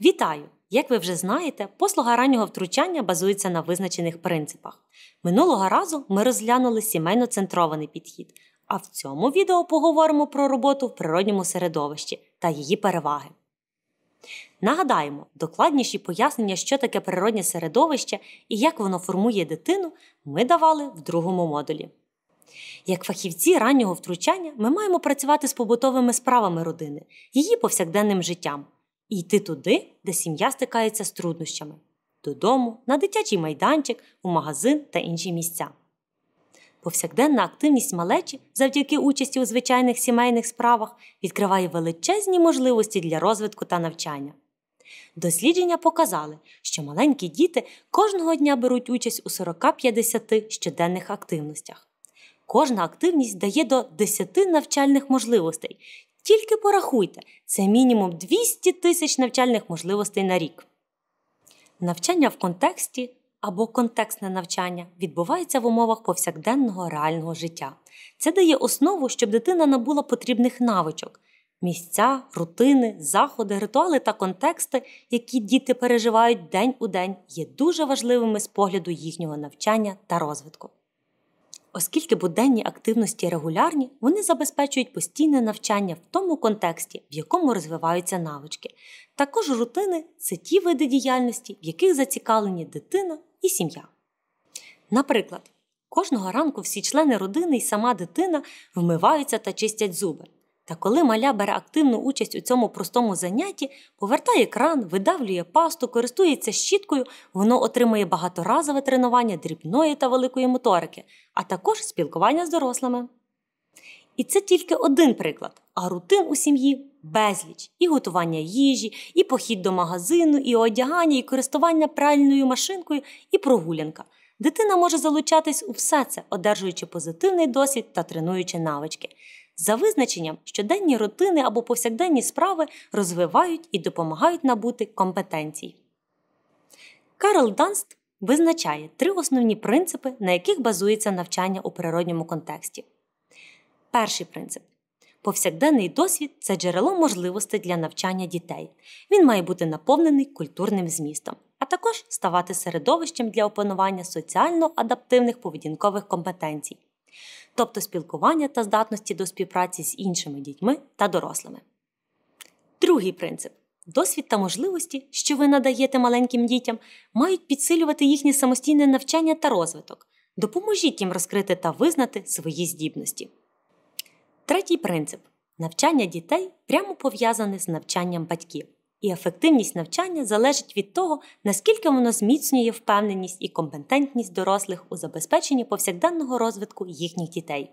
Вітаю! Як ви вже знаєте, послуга раннього втручання базується на визначених принципах. Минулого разу ми розглянули сімейно центрований підхід, а в цьому відео поговоримо про роботу в природньому середовищі та її переваги. Нагадаємо, докладніші пояснення, що таке природнє середовище і як воно формує дитину, ми давали в другому модулі. Як фахівці раннього втручання ми маємо працювати з побутовими справами родини, її повсякденним життям і йти туди, де сім'я стикається з труднощами додому, на дитячий майданчик, у магазин та інші місця. Повсякденна активність малечі завдяки участі у звичайних сімейних справах відкриває величезні можливості для розвитку та навчання. Дослідження показали, що маленькі діти кожного дня беруть участь у 40-50 щоденних активностях. Кожна активність дає до 10 навчальних можливостей. Тільки порахуйте, це мінімум 200 тисяч навчальних можливостей на рік. Навчання в контексті або контекстне навчання відбувається в умовах повсякденного реального життя. Це дає основу, щоб дитина набула потрібних навичок. Місця, рутини, заходи, ритуали та контексти, які діти переживають день у день, є дуже важливими з погляду їхнього навчання та розвитку. Оскільки буденні активності регулярні, вони забезпечують постійне навчання в тому контексті, в якому розвиваються навички. Також рутини це ті види діяльності, в яких зацікавлені дитина і сім'я. Наприклад, кожного ранку всі члени родини і сама дитина вмиваються та чистять зуби. Та коли маля бере активну участь у цьому простому занятті, повертає кран, видавлює пасту, користується щіткою, воно отримує багаторазове тренування дрібної та великої моторики, а також спілкування з дорослими. І це тільки один приклад, а рутин у сім'ї безліч і готування їжі, і похід до магазину, і одягання, і користування пральною машинкою, і прогулянка. Дитина може залучатись у все це, одержуючи позитивний досвід та тренуючи навички. За визначенням, щоденні рутини або повсякденні справи розвивають і допомагають набути компетенцій. Карл Данст визначає три основні принципи, на яких базується навчання у природньому контексті. Перший принцип. Повсякденний досвід це джерело можливостей для навчання дітей. Він має бути наповнений культурним змістом, а також ставати середовищем для опанування соціально адаптивних поведінкових компетенцій тобто спілкування та здатності до співпраці з іншими дітьми та дорослими. Другий принцип досвід та можливості, що ви надаєте маленьким дітям, мають підсилювати їхнє самостійне навчання та розвиток. Допоможіть їм розкрити та визнати свої здібності. Третій принцип навчання дітей прямо пов'язане з навчанням батьків і ефективність навчання залежить від того, наскільки воно зміцнює впевненість і компетентність дорослих у забезпеченні повсякденного розвитку їхніх дітей.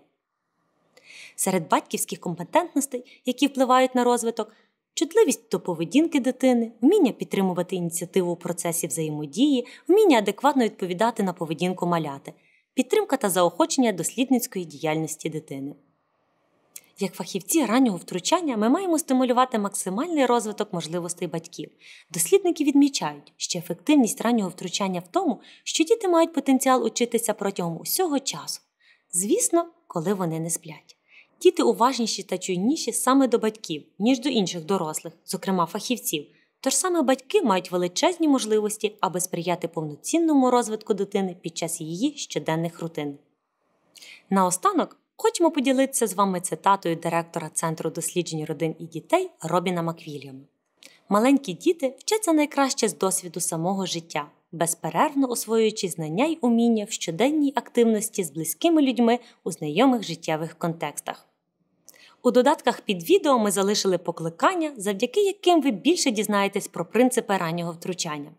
Серед батьківських компетентностей, які впливають на розвиток, чутливість до поведінки дитини, вміння підтримувати ініціативу у процесі взаємодії, вміння адекватно відповідати на поведінку маляти, підтримка та заохочення дослідницької діяльності дитини. Як фахівці раннього втручання ми маємо стимулювати максимальний розвиток можливостей батьків. Дослідники відмічають, що ефективність раннього втручання в тому, що діти мають потенціал учитися протягом усього часу. Звісно, коли вони не сплять. Діти уважніші та чуйніші саме до батьків, ніж до інших дорослих, зокрема фахівців. Тож саме батьки мають величезні можливості, аби сприяти повноцінному розвитку дитини під час її щоденних рутин. Наостанок хочемо поділитися з вами цитатою директора Центру досліджень родин і дітей Робіна Маквільяма. Маленькі діти вчаться найкраще з досвіду самого життя, безперервно освоюючи знання й уміння в щоденній активності з близькими людьми у знайомих життєвих контекстах. У додатках під відео ми залишили покликання, завдяки яким ви більше дізнаєтесь про принципи раннього втручання.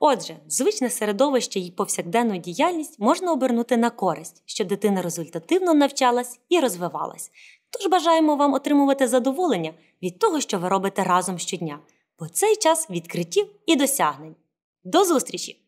Отже, звичне середовище і повсякденну діяльність можна обернути на користь, щоб дитина результативно навчалась і розвивалась. Тож бажаємо вам отримувати задоволення від того, що ви робите разом щодня, бо цей час відкриттів і досягнень. До зустрічі!